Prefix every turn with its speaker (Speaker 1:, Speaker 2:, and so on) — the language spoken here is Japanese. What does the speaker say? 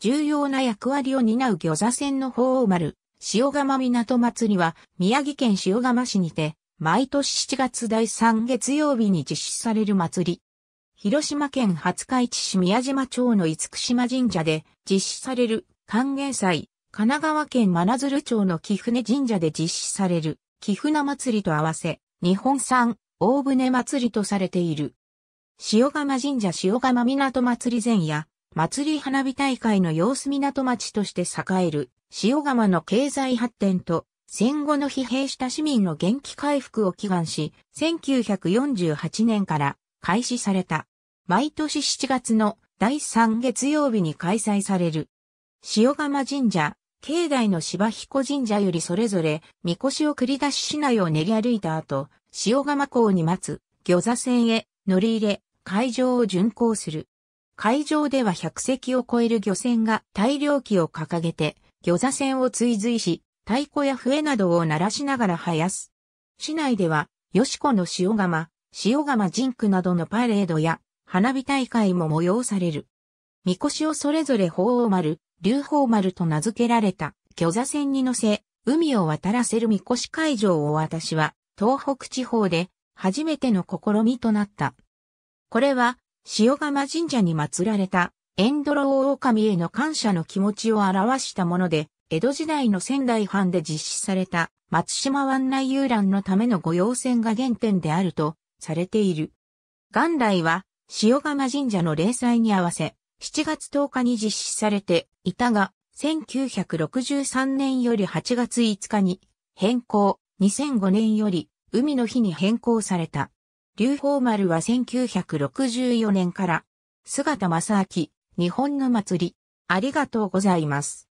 Speaker 1: 重要な役割を担う魚座船の鳳凰丸、塩釜港祭りは宮城県塩釜市にて、毎年7月第3月曜日に実施される祭り。広島県廿日市市宮島町の厳島神社で実施される歓迎祭、神奈川県真鶴町の貴船神社で実施される貴船祭りと合わせ、日本産大船祭りとされている。塩釜神社塩釜港祭り前夜、祭り花火大会の様子港町として栄える、塩釜の経済発展と、戦後の疲弊した市民の元気回復を祈願し、1948年から開始された。毎年7月の第3月曜日に開催される。塩釜神社、境内の芝彦神社よりそれぞれ、みこしを繰り出し市内を練り歩いた後、塩釜港に待つ、魚座船へ乗り入れ、会場を巡行する。海上では100隻を超える漁船が大漁旗を掲げて、漁座船を追随し、太鼓や笛などを鳴らしながら生やす。市内では、吉子の塩釜、塩釜ジンクなどのパレードや、花火大会も催される。みこしをそれぞれ鳳凰丸、竜鳳丸と名付けられた、漁座船に乗せ、海を渡らせるみこし会場を私は、東北地方で、初めての試みとなった。これは、塩釜神社に祀られた、エンドロオオカミへの感謝の気持ちを表したもので、江戸時代の仙台藩で実施された、松島湾内遊覧のための御用船が原点であると、されている。元来は、塩釜神社の例祭に合わせ、7月10日に実施されていたが、1963年より8月5日に変更、2005年より海の日に変更された。劉宝丸は1964年から、姿正明、日本の祭り、あり
Speaker 2: がとうございます。